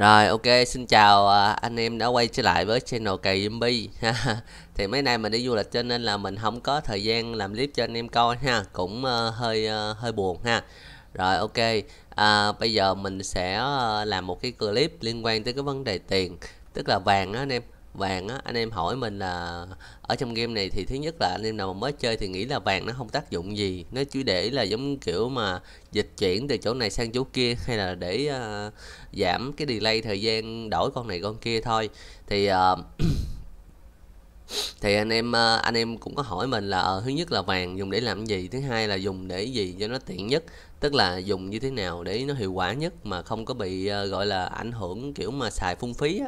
Rồi ok xin chào à, anh em đã quay trở lại với channel cày zombie Thì mấy nay mình đi du lịch cho nên là mình không có thời gian làm clip cho anh em coi ha Cũng uh, hơi uh, hơi buồn ha Rồi ok à, bây giờ mình sẽ ờ, làm một cái clip liên quan tới cái vấn đề tiền Tức là vàng đó anh em vàng á anh em hỏi mình là ở trong game này thì thứ nhất là anh em nào mới chơi thì nghĩ là vàng nó không tác dụng gì nó chỉ để là giống kiểu mà dịch chuyển từ chỗ này sang chỗ kia hay là để uh, giảm cái delay thời gian đổi con này con kia thôi thì uh, thì anh em ờ, anh em cũng có hỏi mình là thứ nhất là vàng dùng để làm gì thứ hai là dùng để gì cho nó tiện nhất tức là dùng như thế nào để nó hiệu quả nhất mà không có bị gọi là ảnh hưởng kiểu mà xài phung phí á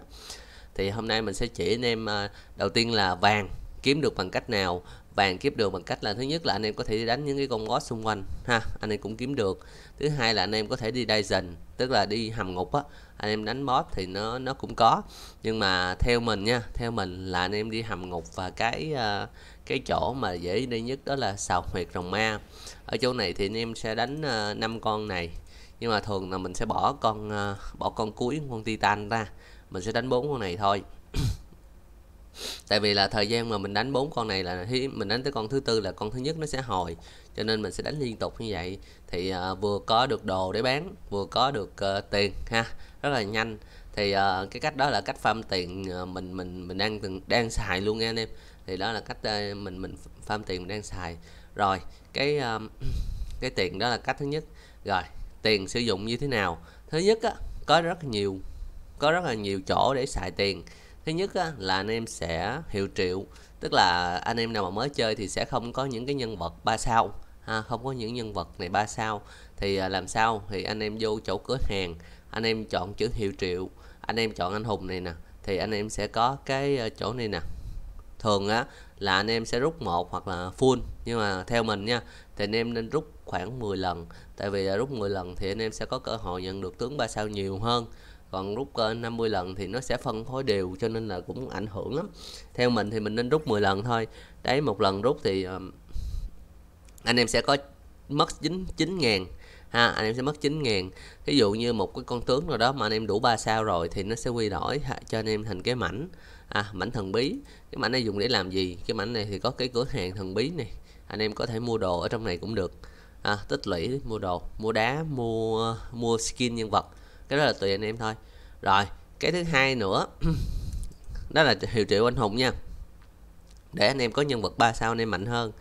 thì hôm nay mình sẽ chỉ anh em ờ, đầu tiên là vàng kiếm được bằng cách nào vàng kiếm được bằng cách là thứ nhất là anh em có thể đi đánh những cái con boss xung quanh ha anh em cũng kiếm được thứ hai là anh em có thể đi dungeon tức là đi hầm ngục á anh em đánh boss thì nó nó cũng có nhưng mà theo mình nha theo mình là anh em đi hầm ngục và cái uh, cái chỗ mà dễ đi nhất đó là sào huyệt rồng ma ở chỗ này thì anh em sẽ đánh ờ, năm uh, con này nhưng mà thường là mình sẽ bỏ con uh, bỏ con cuối con titan ra mình sẽ đánh bốn con này thôi tại vì là thời gian mà mình đánh bốn con này là mình đánh tới con thứ tư là con thứ nhất nó sẽ hồi cho nên mình sẽ đánh liên tục như vậy thì à, vừa có được đồ để bán vừa có được à, tiền ha rất là nhanh thì à, cái cách đó là cách farm tiền à, mình mình mình đang từng đang xài luôn nha anh em thì đó là cách à, mình mình farm tiền mình đang xài rồi cái à, cái tiền đó là cách thứ nhất rồi tiền sử dụng như thế nào thứ nhất á, có rất nhiều có rất là nhiều chỗ để xài tiền thứ nhất á, là anh em sẽ hiệu triệu tức là anh em nào mà mới chơi thì sẽ không có những cái nhân vật ba sao ha, không có những nhân vật này ba sao thì à, làm sao thì anh em vô chỗ cửa hàng anh em chọn chữ hiệu triệu anh em chọn anh hùng này nè thì anh em sẽ có cái à, chỗ này nè thường á là anh em sẽ rút một hoặc là full nhưng mà theo mình nha thì anh em nên rút khoảng 10 lần tại vì rút 10 lần thì anh em sẽ có cơ hội nhận được tướng ba sao nhiều hơn còn rút 50 ờ, lần thì nó sẽ phân phối đều cho nên là cũng ảnh hưởng lắm theo mình thì mình nên rút 10 lần thôi đấy một lần rút thì ờ, anh em sẽ có mất dính 9 ngàn ha anh em sẽ mất 9 ngàn ví dụ như một cái con tướng nào đó mà anh em đủ 3 sao rồi thì nó sẽ quy đổi cho anh em thành cái mảnh à, mảnh thần bí cái mảnh này dùng để làm gì cái mảnh này thì có cái cửa hàng thần bí này anh em có thể mua đồ ở trong này cũng được à, tích lũy mua đồ mua đá mua mua skin nhân vật cái đó là tùy anh em thôi rồi cái thứ hai nữa đó là hiệu triệu anh hùng nha để anh em có nhân vật 3 sao anh em mạnh hơn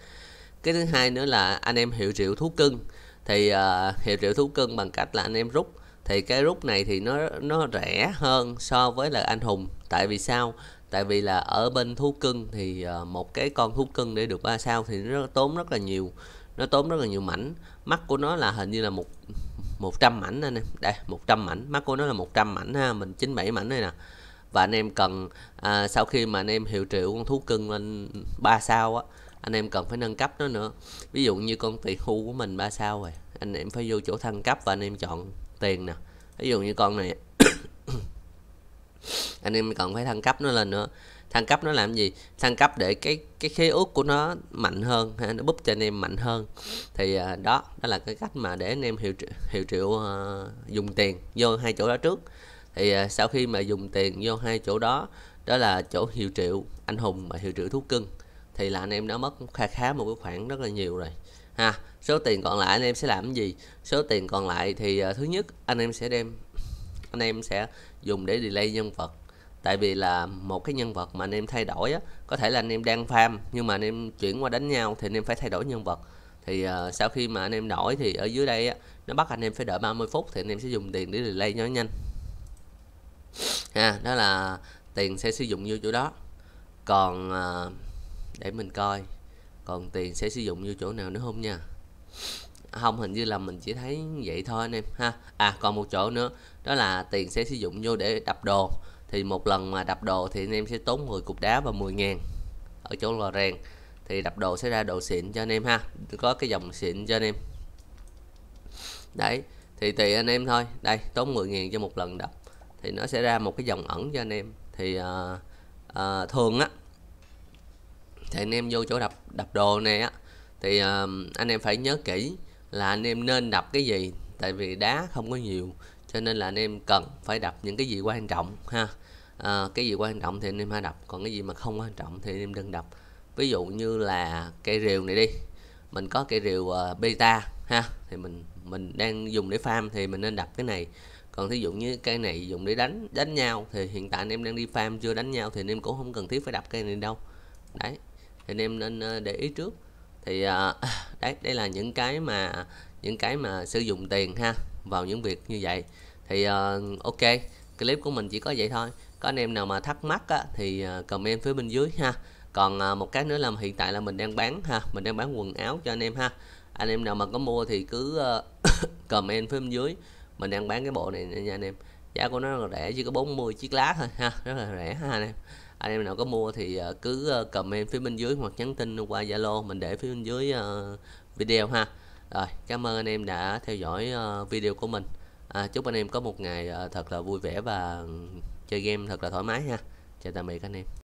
cái thứ hai nữa là anh em hiệu triệu thú cưng thì uh, hiệu triệu thú cưng bằng cách là anh em rút thì cái rút này thì nó nó rẻ hơn so với là anh hùng tại vì sao tại vì là ở bên thú cưng thì uh, một cái con thú cưng để được ba sao thì nó tốn rất là nhiều nó tốn rất là nhiều mảnh mắt của nó là hình như là một 100 mảnh anh em đây 100 mảnh mắt của nó là 100 mảnh ha mình 97 mảnh đây nè và anh em cần à, sau khi mà anh em hiệu triệu con thú cưng lên 3 sao á anh em cần phải nâng cấp nó nữa ví dụ như con tỳ hưu của mình 3 sao rồi anh em phải vô chỗ thăng cấp và anh em chọn tiền nè ví dụ như con này anh em cần phải thăng cấp nó lên nữa thăng cấp nó làm gì thăng cấp để cái cái khí út của nó mạnh hơn ha, nó búp cho anh em mạnh hơn thì à, đó đó là cái cách mà để anh em hiệu hiệu triệu à, dùng tiền vô hai chỗ đó trước thì à, sau khi mà dùng tiền vô hai chỗ đó đó là chỗ hiệu triệu anh hùng và hiệu triệu thú cưng thì là anh em đã mất khá khá một cái khoản rất là nhiều rồi ha số tiền còn lại anh em sẽ làm cái gì số tiền còn lại thì uh, thứ nhất anh em sẽ đem anh em sẽ dùng để delay nhân vật tại vì là một cái nhân vật mà anh em thay đổi á có thể là anh em đang farm nhưng mà anh em chuyển qua đánh nhau thì anh em phải thay đổi nhân vật thì uh, sau khi mà anh em đổi thì ở dưới đây á nó bắt anh em phải đợi 30 phút thì anh em sẽ dùng tiền để relay cho nhanh ha đó là tiền sẽ sử dụng như chỗ đó còn uh, để mình coi còn tiền sẽ sử dụng như chỗ nào nữa không nha không hình như là mình chỉ thấy vậy thôi anh em ha à còn một chỗ nữa đó là tiền sẽ sử dụng vô để đập đồ thì một lần mà đập đồ thì anh em sẽ tốn 10 cục đá và 10 ngàn ở chỗ lò rèn thì đập đồ sẽ ra độ xịn cho anh em ha có cái dòng xịn cho anh em đấy thì tùy anh em thôi đây tốn 10 ngàn cho một lần đập thì nó sẽ ra một cái dòng ẩn cho anh em thì à, à, thường á thì anh em vô chỗ đập đập đồ này á thì à, anh em phải nhớ kỹ là anh em nên đập cái gì tại vì đá không có nhiều cho nên là anh em cần phải đập những cái gì quan trọng ha à, cái gì quan trọng thì anh em hãy đập còn cái gì mà không quan trọng thì anh em đừng đập ví dụ như là cây rìu này đi mình có cây rìu uh, à, beta ha thì mình mình đang dùng để farm thì mình nên đập cái này còn thí dụ như cây này dùng để đánh đánh nhau thì hiện tại anh em đang đi farm chưa đánh nhau thì anh em cũng không cần thiết phải đập cây này đâu đấy thì anh em nên à, để ý trước thì uh, đấy đây là những cái mà những cái mà sử dụng tiền ha vào những việc như vậy thì uh, ok clip của mình chỉ có vậy thôi có anh em nào mà thắc mắc á, thì ờ, comment phía bên dưới ha còn à, một cái nữa là hiện tại là mình đang bán ha mình đang bán quần áo cho anh em ha anh em nào mà có mua thì cứ uh, comment phía bên dưới mình đang bán cái bộ này nha anh em giá của nó là rẻ chỉ có 40 chiếc lá thôi ha rất là rẻ ha anh em anh em nào có mua thì cứ comment phía bên dưới hoặc nhắn tin qua Zalo mình để phía bên dưới video ha rồi cảm ơn anh em đã theo dõi ờ, video của mình à, chúc anh em có một ngày ờ, thật là vui vẻ và chơi game thật là thoải mái ha chào tạm biệt anh em